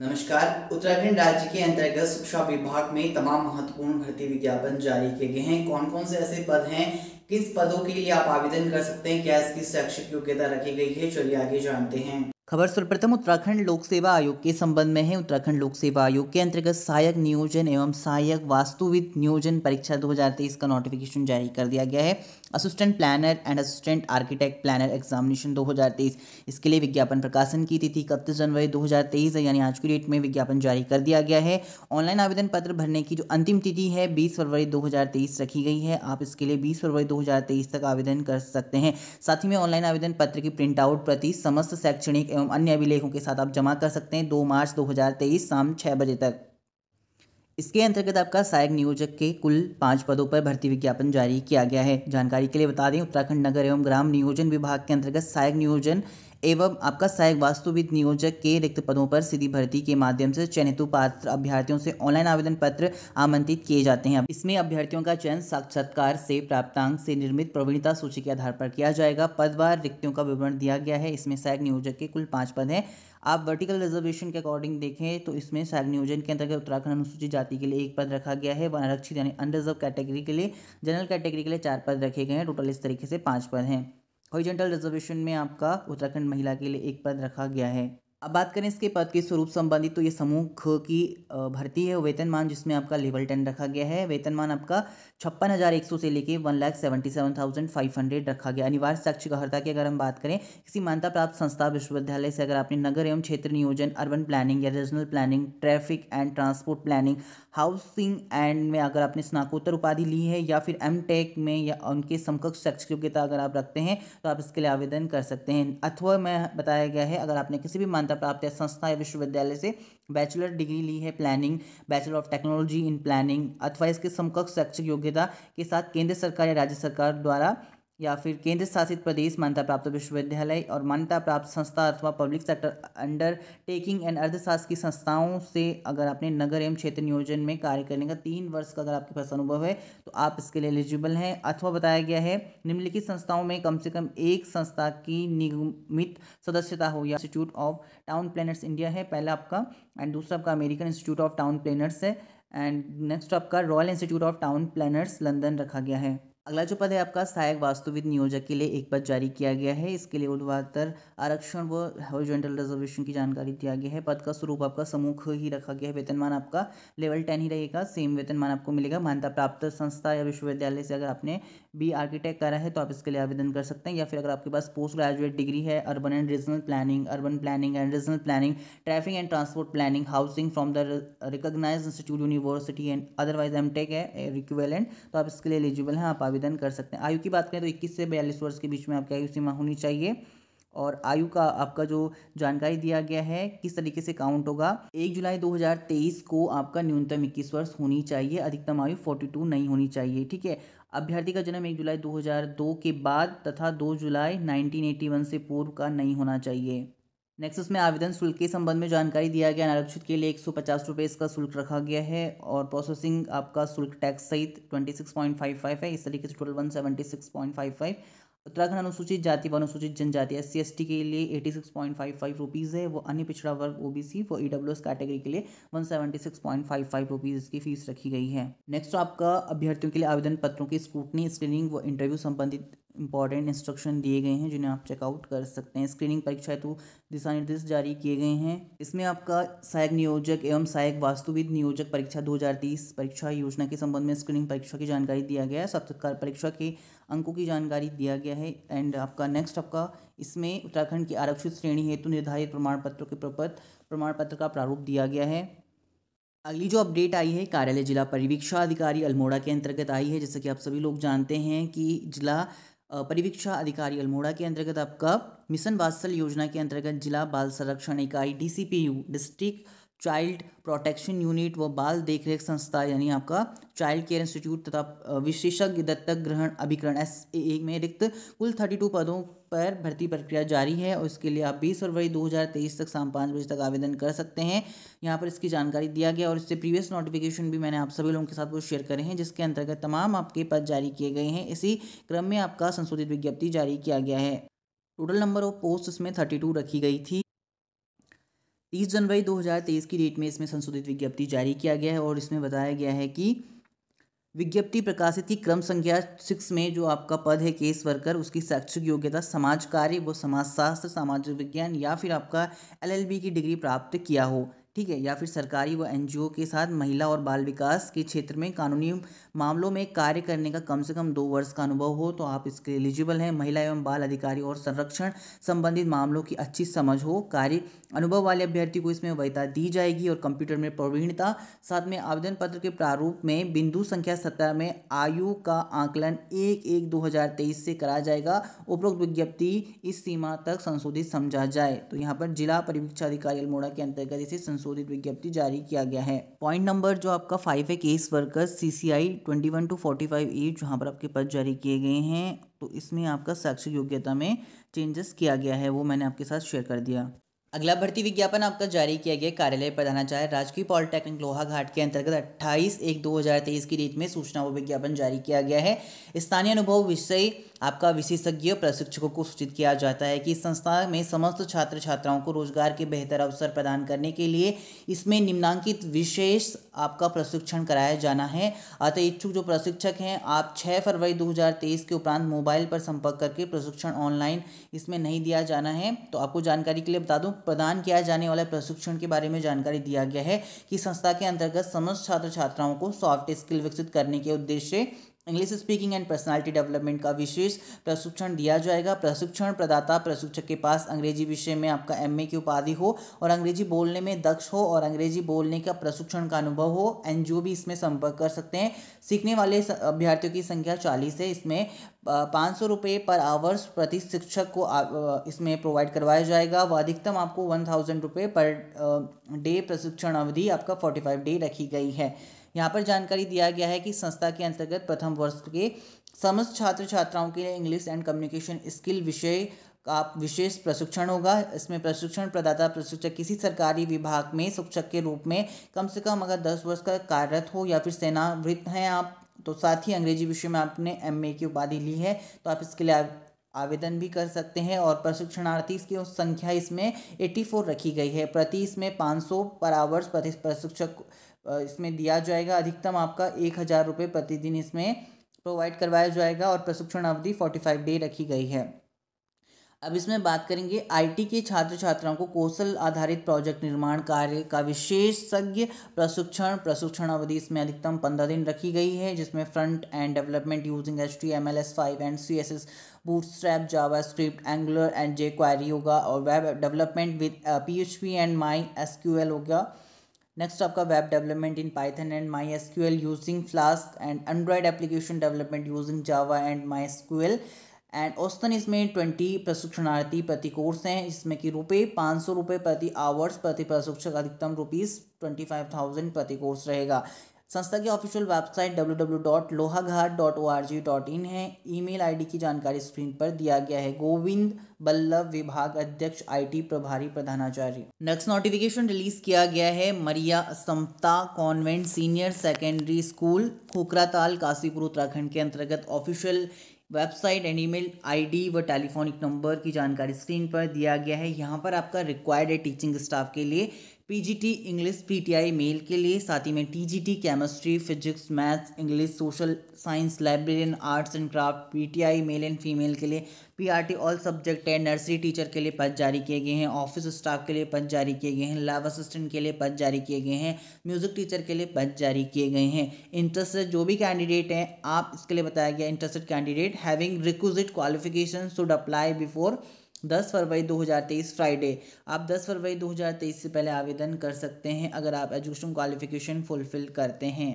नमस्कार उत्तराखंड राज्य के अंतर्गत शिक्षा विभाग में तमाम महत्वपूर्ण भर्ती विज्ञापन जारी किए गए हैं कौन कौन से ऐसे पद हैं किस पदों के लिए आप आवेदन कर सकते हैं क्या इसकी शैक्षिक योग्यता रखी गई है चलिए आगे जानते हैं खबर सर्वप्रथम उत्तराखंड लोक सेवा आयोग के संबंध में है उत्तराखंड लोक सेवा आयोग के अंतर्गत सहायक नियोजन एवं सहायक वास्तुविद नियोजन परीक्षा 2023 का नोटिफिकेशन जारी कर दिया गया है assistant planner and assistant architect planner examination 2023 इसके लिए विज्ञापन प्रकाशन की तिथि इकतीस जनवरी 2023 है यानी आज की डेट में विज्ञापन जारी कर दिया गया है ऑनलाइन आवेदन पत्र भरने की जो अंतिम तिथि है बीस फरवरी 2023 रखी गई है आप इसके लिए बीस फरवरी 2023 तक आवेदन कर सकते हैं साथ ही में ऑनलाइन आवेदन पत्र की प्रिंट आउट प्रति समस्त शैक्षणिक एवं अन्य अभिलेखों के साथ आप जमा कर सकते हैं दो मार्च दो शाम छः बजे तक इसके अंतर्गत आपका सहायक नियोजक के कुल पांच पदों पर भर्ती विज्ञापन जारी किया गया है जानकारी के लिए बता दें उत्तराखंड नगर एवं ग्राम नियोजन विभाग के अंतर्गत सहायक नियोजन एवं आपका सहायक वास्तुविद नियोजक के रिक्त पदों पर सीधी भर्ती के माध्यम से चयनित पात्र अभ्यर्थियों से ऑनलाइन आवेदन पत्र आमंत्रित किए जाते हैं इसमें अभ्यर्थियों का चयन साक्षात्कार से प्राप्तांक से निर्मित प्रवीणता सूची के आधार पर किया जाएगा पदवार रिक्तियों का विवरण दिया गया है इसमें सहायक नियोजक के कुल पाँच पद हैं आप वर्टिकल रिजर्वेशन के अकॉर्डिंग देखें तो इसमें सहायक नियोजन के अंतर्गत उत्तराखंड अनुसूचित जाति के लिए एक पद रखा गया है वन आरक्षित यानी अनरिजर्व कैटेगरी के लिए जनरल कैटेगरी के लिए चार पद रखे गए हैं टोटल इस तरीके से पाँच पद हैं हॉरिजेंटल रिजर्वेशन में आपका उत्तराखंड महिला के लिए एक पद रखा गया है अब बात करें इसके पद के स्वरूप संबंधित तो ये समूह की भर्ती है वेतनमान जिसमें आपका लेवल टेन रखा गया है वेतनमान आपका छप्पन हज़ार एक सौ से लेके one lakh seventy seven thousand five hundred रखा गया अनिवार्य साक्षिकाहरता की अगर हम बात करें किसी मान्यता प्राप्त संस्था विश्वविद्यालय से अगर आपने नगर एवं क्षेत्र नियोजन अर्बन प्लानिंग या regional planning traffic and transport planning housing and में अगर आपने स्नाकोत्तर उपाधि ली है या फिर एम टेक में या उनके समकक्ष शैक्षिक योग्यता अगर आप रखते हैं तो आप इसके लिए आवेदन कर सकते हैं अथवा में बताया गया है अगर आपने किसी भी मान्यता प्राप्त या संस्था या विश्वविद्यालय से बैचलर डिग्री ली है planning bachelor of technology in planning अथवा इसके समकक्ष शैक्षिक योग्यता के साथ केंद्र सरकार या राज्य सरकार द्वारा या फिर केंद्र शासित प्रदेश मान्यता प्राप्त विश्वविद्यालय और मान्यता प्राप्त संस्था अथवा public sector undertaking and अर्धशासकीय की संस्थाओं से अगर आपने नगर एवं क्षेत्र नियोजन में कार्य करने का तीन वर्ष का अगर आपके पास अनुभव है तो आप इसके लिए एलिजिबल हैं अथवा बताया गया है निम्नलिखित संस्थाओं में कम से कम एक संस्था की निगमित सदस्यता हो या institute of town planners India है पहला आपका एंड दूसरा आपका American institute of town planners है एंड नेक्स्ट आपका royal institute of town planners London रखा गया है अगला जो पद है आपका सहायक वास्तुविद नियोजक के लिए एक पद जारी किया गया है इसके लिए उर्वातर आरक्षण व हॉरिजॉन्टल रिजर्वेशन की जानकारी दिया गया है पद का स्वरूप आपका समूह ही रखा गया है वेतनमान आपका लेवल टेन ही रहेगा सेम वेतनमान आपको मिलेगा मान्यता प्राप्त संस्था या विश्वविद्यालय से अगर आपने बी आर्किटेक्ट करा है तो आप इसके लिए आवेदन कर सकते हैं या फिर अगर आपके पास पोस्ट ग्रेजुएट डिग्री है urban and regional planning urban planning and regional planning traffic and transport planning housing from the recognise institute university and otherwise एम है रिक्वेलेंट तो आप इसके लिए एलिजिबल हैं आप आवेदन कर सकते हैं आयु की बात करें तो इक्कीस से बयालीस वर्ष के बीच में आपकी आयु सीमा होनी चाहिए और आयु का आपका जो जानकारी दिया गया है किस तरीके से काउंट होगा एक जुलाई 2023 को आपका न्यूनतम इक्कीस वर्ष होनी चाहिए अधिकतम आयु 42 नहीं होनी चाहिए ठीक है अभ्यर्थी का जन्म एक जुलाई 2002 के बाद तथा 2 जुलाई 1981 से पूर्व का नहीं होना चाहिए नेक्स्ट उसमें आवेदन शुल्क के संबंध में जानकारी दिया गया अनारक्षित के लिए एक सौ पचास रुपये इसका शुल्क रखा गया है और प्रोसेसिंग आपका शुल्क टैक्स सहित twenty six point five five है इस तरीके से total one seventy six point five five Uttarakhand अनुसूचित जाति व अनुसूचित जनजाति एस सी के लिए eighty six point five five rupees है वो अन्य पिछड़ा वर्ग ओ बी सी वो ई डब्ल्यू एस कैटेगरी के लिए one seventy six point five five rupees इसकी फीस रखी गई है नेक्स्ट आपका अभ्यर्थियों के लिए आवेदन पत्रों की स्क्रूटनी स्क्रीनिंग व इंटरव्यू संबंधित इंपॉर्टेंट इंस्ट्रक्शन दिए गए हैं जिन्हें आप चेकआउट कर सकते हैं स्क्रीनिंग परीक्षा हेतु दिशा निर्देश जारी किए गए हैं इसमें आपका सहायक नियोजक एवं सहायक वास्तुविद नियोजक परीक्षा 2030 परीक्षा योजना के संबंध में स्क्रीनिंग परीक्षा की जानकारी दिया गया है साक्षात्कार परीक्षा के अंकों की जानकारी दिया गया है एंड आपका नेक्स्ट आपका इसमें उत्तराखंड की आरक्षित श्रेणी हेतु निर्धारित प्रमाण पत्रों के प्रपत्र प्रमाण पत्र का प्रारूप दिया गया है अगली जो अपडेट आई है कार्यालय जिला परिवीक्षा अधिकारी अल्मोड़ा के अंतर्गत आई है जैसे कि आप सभी लोग जानते हैं कि जिला परिवीक्षा अधिकारी अल्मोड़ा के अंतर्गत आपका मिशन वात्सल योजना के अंतर्गत जिला बाल संरक्षण इकाई DCPU district child protection unit व बाल देखरेख संस्था यानी आपका चाइल्ड केयर इंस्टीट्यूट तथा विशेषज्ञ दत्तक ग्रहण अभिकरण एस ए में रिक्त कुल थर्टी टू पदों पर भर्ती प्रक्रिया जारी है और इसके लिए आप 20 फरवरी 2023 तक शाम पाँच बजे तक आवेदन कर सकते हैं यहाँ पर इसकी जानकारी दिया गया और इससे प्रीवियस नोटिफिकेशन भी मैंने आप सभी लोगों के साथ वो शेयर करे हैं जिसके अंतर्गत तमाम आपके पद जारी किए गए हैं इसी क्रम में आपका संशोधित विज्ञप्ति जारी किया गया है टोटल नंबर ऑफ पोस्ट इसमें थर्टी रखी गई थी तीस जनवरी 2023 की डेट में इसमें संशोधित विज्ञप्ति जारी किया गया है और इसमें बताया गया है कि विज्ञप्ति प्रकाशित की क्रम संख्या सिक्स में जो आपका पद है केस वर्कर उसकी शैक्षिक योग्यता समाज कार्य व समाजशास्त्र सामाजिक विज्ञान या फिर आपका एलएलबी की डिग्री प्राप्त किया हो ठीक है या फिर सरकारी व एनजीओ के साथ महिला और बाल विकास के क्षेत्र में कानूनी मामलों में कार्य करने का कम से कम दो वर्ष का अनुभव हो तो आप इसके एलिजिबल हैं महिला एवं बाल अधिकारी और संरक्षण संबंधित मामलों की अच्छी समझ हो कार्य अनुभव वाले अभ्यर्थी को इसमें वैधता दी जाएगी और कंप्यूटर में प्रवीणता साथ में आवेदन पत्र के प्रारूप में बिंदु संख्या सत्रह में आयु का आंकलन एक एक दो से करा जाएगा उपरोक्त विज्ञप्ति इस सीमा तक संशोधित समझा जाए तो यहाँ पर जिला परीक्षा अधिकारी अल्मोड़ा के अंतर्गत इसे संशोधित संशोधित विज्ञप्ति जारी किया गया है पॉइंट नंबर जो आपका फाइव है case workers C C I twenty one two forty five eight जहाँ पर आपके पद जारी किए गए हैं तो इसमें आपका शैक्षिक योग्यता में चेंजेस किया गया है वो मैंने आपके साथ शेयर कर दिया अगला भर्ती विज्ञापन आपका जारी किया गया कार्यालय प्रधानाचार्य राजकीय पॉलिटेक्निक लोहाघाट के अंतर्गत 28 एक 2023 की डेट में सूचना व विज्ञापन जारी किया गया है स्थानीय अनुभव विषय आपका विशेषज्ञ प्रशिक्षकों को सूचित किया जाता है कि संस्था में समस्त छात्र छात्राओं को रोजगार के बेहतर अवसर प्रदान करने के लिए इसमें निम्नांकित विशेष आपका प्रशिक्षण कराया जाना है अतः इच्छुक जो प्रशिक्षक हैं आप 6 फरवरी 2023 के उपरांत मोबाइल पर संपर्क करके प्रशिक्षण ऑनलाइन इसमें नहीं दिया जाना है तो आपको जानकारी के लिए बता दूँ प्रदान किया जाने वाले प्रशिक्षण के बारे में जानकारी दिया गया है कि संस्था के अंतर्गत समस्त छात्र छात्राओं को सॉफ्ट स्किल विकसित करने के उद्देश्य English speaking and personality development का विशेष प्रशिक्षण दिया जाएगा प्रशिक्षण प्रदाता प्रशिक्षक के पास अंग्रेजी विषय में आपका एमए की उपाधि हो और अंग्रेजी बोलने में दक्ष हो और अंग्रेजी बोलने का प्रशिक्षण का अनुभव हो एन भी इसमें संपर्क कर सकते हैं सीखने वाले अभ्यर्थियों की संख्या चालीस है इसमें पाँच सौ रुपये पर आवर्स प्रति शिक्षक को इसमें प्रोवाइड करवाया जाएगा व अधिकतम आपको वन थाउजेंड रुपये पर डे प्रशिक्षण अवधि आपका फोर्टी फाइव डे रखी गई है यहाँ पर जानकारी दिया गया है कि संस्था के अंतर्गत प्रथम वर्ष के समस्त छात्र छात्राओं के लिए इंग्लिश एंड कम्युनिकेशन स्किल विषय का विशेष प्रशिक्षण होगा इसमें प्रशिक्षण प्रदाता प्रशिक्षक किसी सरकारी विभाग में शिक्षक के रूप में कम से कम अगर दस वर्ष का कार्यरत हो या फिर सेनावृत्त हैं आप तो साथ ही अंग्रेजी विषय में आपने एम की उपाधि ली है तो आप इसके लिए आवेदन भी कर सकते हैं और प्रशिक्षणार्थी की संख्या इसमें 84 रखी गई है प्रति इसमें 500 पर आवर्स प्रशिक्षक इसमें दिया जाएगा अधिकतम आपका एक हज़ार रुपये प्रतिदिन इसमें प्रोवाइड करवाया जाएगा और प्रशिक्षण अवधि फोर्टी फाइव डे रखी गई है अब इसमें बात करेंगे आईटी के छात्र छात्राओं को कौशल आधारित प्रोजेक्ट निर्माण कार्य का विशेषज्ञ प्रशिक्षण प्रशिक्षण अवधि इसमें अधिकतम पंद्रह दिन रखी गई है जिसमें front end development using H T M L S five and C S S strap java script Angular and J query होगा और web development with P H P and my S Q L होगा next आपका web development in Python and my S Q L using Flask and Android application development using Java and my S Q L and औस्तन इसमें twenty प्रशिक्षणार्थी प्रति course हैं इसमें कि रुपये पाँच सौ रुपये प्रति आवर्स प्रति प्रशिक्षक अधिकतम रुपीज़ ट्वेंटी फाइव थाउजेंड प्रति कोर्स रहेगा संस्था की ऑफिशियल वेबसाइट डब्ल्यू है ईमेल आईडी की जानकारी स्क्रीन पर दिया गया है गोविंद बल्लभ विभाग अध्यक्ष आईटी प्रभारी प्रधानाचार्य नेक्स्ट नोटिफिकेशन रिलीज किया गया है Maria Samta convent senior secondary school Khokratal Kashipur Uttarakhand के अंतर्गत official website and email ID व टेलीफोनिक नंबर की जानकारी स्क्रीन पर दिया गया है यहाँ पर आपका रिक्वायर्ड है टीचिंग स्टाफ के लिए पीजीटी इंग्लिश पीटीआई मेल के लिए साथ ही में TGT chemistry physics maths English social science librarian arts and craft PTI male and female के लिए पीआरटी ऑल सब्जेक्ट है नर्सरी टीचर के लिए पद जारी किए गए हैं ऑफिस स्टाफ के लिए पद जारी किए गए हैं लैब असिस्टेंट के लिए पद जारी किए गए हैं म्यूजिक टीचर के लिए पद जारी किए गए हैं इंटरेस्टेड जो भी कैंडिडेट हैं आप इसके लिए बताया गया interested candidate having requisite qualification should apply before दस फरवरी 2023 फ्राइडे आप दस फरवरी 2023 से पहले आवेदन कर सकते हैं अगर आप एजुकेशन क्वालिफिकेशन फुलफिल करते हैं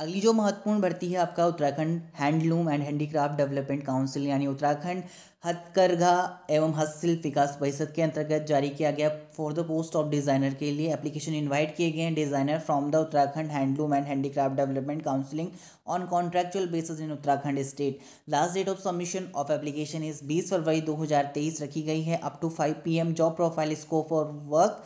अगली जो महत्वपूर्ण भर्ती है आपका Uttarakhand handloom and handicraft development council यानी उत्तराखंड हथकरघा एवं हस्तशिल्प विकास परिषद के अंतर्गत जारी किया गया for the post of designer के लिए एप्लीकेशन इनवाइट किए गए हैं designer from the Uttarakhand handloom and handicraft development counselling on contractual basis in Uttarakhand state last date of submission of application is बीस फरवरी दो रखी गई है up to five P job profile scope for work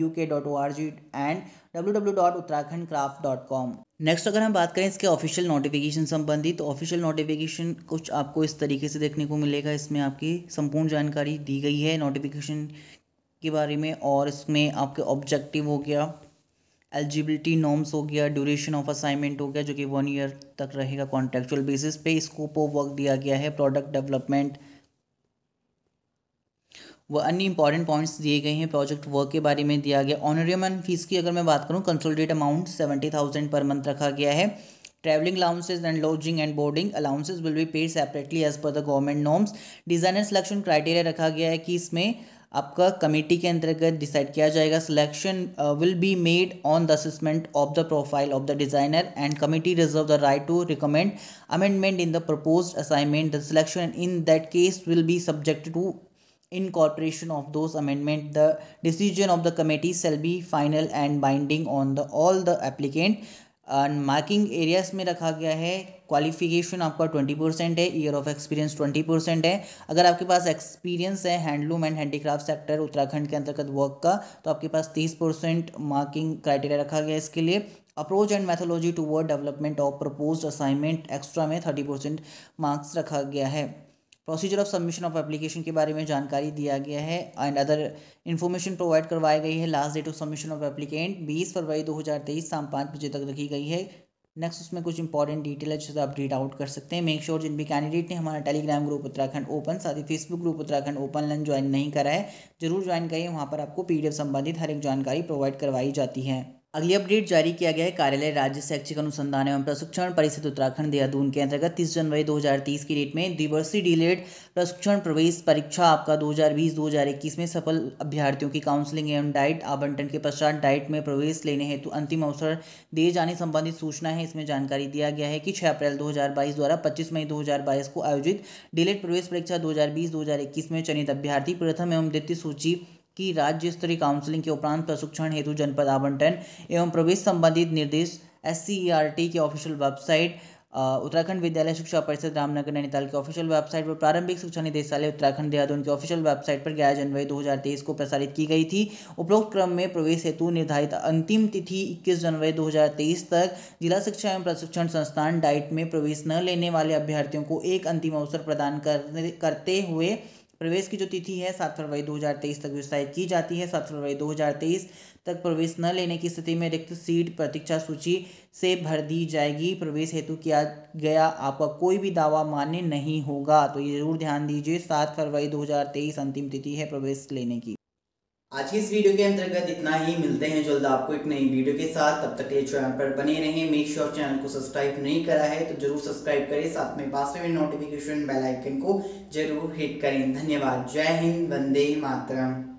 U K dot O R G and W W dot Uttarakhand craft dot com next अगर हम बात करें इसके ऑफिशियल नोटिफिकेशन संबंधी तो ऑफिशियल नोटिफिकेशन कुछ आपको इस तरीके से देखने को मिलेगा इसमें आपकी संपूर्ण जानकारी दी गई है नोटिफिकेशन के बारे में और इसमें आपके ऑब्जेक्टिव हो गया एलिजिबिलिटी नॉर्म्स हो गया ड्यूरेशन ऑफ असाइनमेंट हो गया जो कि वन ईयर तक रहेगा कॉन्ट्रेक्चुअल बेसिस पे स्कोप ऑफ वर्क दिया गया है प्रोडक्ट डेवलपमेंट व अन्य इंपॉर्टेंट पॉइंट्स दिए गए हैं प्रोजेक्ट वर्क के बारे में दिया गया ऑनरियम एंड फीस की अगर मैं बात करूँ consolidate amount seventy thousand per month रखा गया है travelling allowances and lodging and boarding allowances will be paid separately as per the government norms designer selection criteria रखा गया है कि इसमें आपका कमेटी के अंतर्गत डिसाइड किया जाएगा selection will be made on the assessment of the profile of the designer and committee reserve the right to recommend amendment in the propose assignment the selection in that case will be subject to incorporation of those amendment the decision of the committee shall be final and binding on the all the applicant marking areas में रखा गया है qualification आपका twenty percent है year of experience twenty percent है अगर आपके पास एक्सपीरियंस है handloom and handicraft sector Uttarakhand के अंतर्गत वर्क का तो आपके पास तीस परसेंट मार्किंग क्राइटेरिया रखा गया है इसके लिए approach and methodology toward development of propose assignment extra में थर्टी परसेंट मार्क्स रखा गया है procedure of submission of application के बारे में जानकारी दिया गया है एंड अदर इन्फॉर्मेशन प्रोवाइड करवाई गई है last date of submission of applicant बीस फरवरी दो हज़ार तेईस शाम पाँच बजे तक रखी गई है नेक्स्ट उसमें कुछ इंपॉर्टेंट डिटेल है जिसे आप रीड आउट कर सकते हैं मेक श्योर जिन भी कैंडिडेट ने हमारा टेलीग्राम ग्रुप उत्तराखंड ओपन साथ ही Facebook group Uttarakhand open line join नहीं करा है जरूर ज्वाइन करिए वहाँ पर आपको एफ संबंधित हर एक जानकारी प्रोवाइड करवाई जाती है अगली अपडेट जारी किया गया है कार्यालय राज्य शैक्षिक अनुसंधान एवं प्रशिक्षण परिषद उत्तराखंड देहरादून के अंतर्गत 30 जनवरी 2030 की डेट में दिवर्सी डिलेड प्रशिक्षण प्रवेश परीक्षा आपका 2020-2021 में सफल अभ्यर्थियों की काउंसलिंग एवं डाइट आवंटन के पश्चात डाइट में प्रवेश लेने हेतु अंतिम अवसर दिए जाने संबंधित सूचना है इसमें जानकारी दिया गया है कि छः अप्रैल दो द्वारा पच्चीस मई दो को आयोजित डिलेड प्रवेश परीक्षा दो हज़ार में चयनित अभ्यर्थी प्रथम एवं द्वितीय सूची की राज्य स्तरीय काउंसिलिंग के उपरांत प्रशिक्षण हेतु जनपद आवंटन एवं प्रवेश संबंधित निर्देश एस e की ऑफिशियल वेबसाइट उत्तराखंड विद्यालय शिक्षा परिषद रामनगर नैनीताल के ऑफिशियल वेबसाइट पर प्रारंभिक शिक्षा निदेशालय उत्तराखंड देहरादून के ऑफिशियल वेबसाइट पर ग्यारह जनवरी 2023 को प्रसारित की गई थी उपरोक्त क्रम में प्रवेश हेतु निर्धारित अंतिम तिथि 21 जनवरी 2023 तक जिला शिक्षा एवं प्रशिक्षण संस्थान डाइट में प्रवेश न लेने वाले अभ्यर्थियों को एक अंतिम अवसर प्रदान करते हुए प्रवेश की जो तिथि है सात फरवरी 2023 तक विस्तारित की जाती है सात फरवरी 2023 तक प्रवेश न लेने की स्थिति में रिक्त सीट प्रतीक्षा सूची से भर दी जाएगी प्रवेश हेतु किया गया आपका कोई भी दावा मान्य नहीं होगा तो ये जरूर ध्यान दीजिए सात फरवरी 2023 अंतिम तिथि है प्रवेश लेने की आज की इस वीडियो के अंतर्गत इतना ही मिलते हैं जल्द आपको एक नई वीडियो के साथ तब तक ये चैनल पर बने रहें मेक श्योर चैनल को सब्सक्राइब नहीं करा है तो जरूर सब्सक्राइब करें साथ में पास में नोटिफिकेशन बेल आइकन को जरूर हिट करें धन्यवाद जय हिंद वंदे मातरम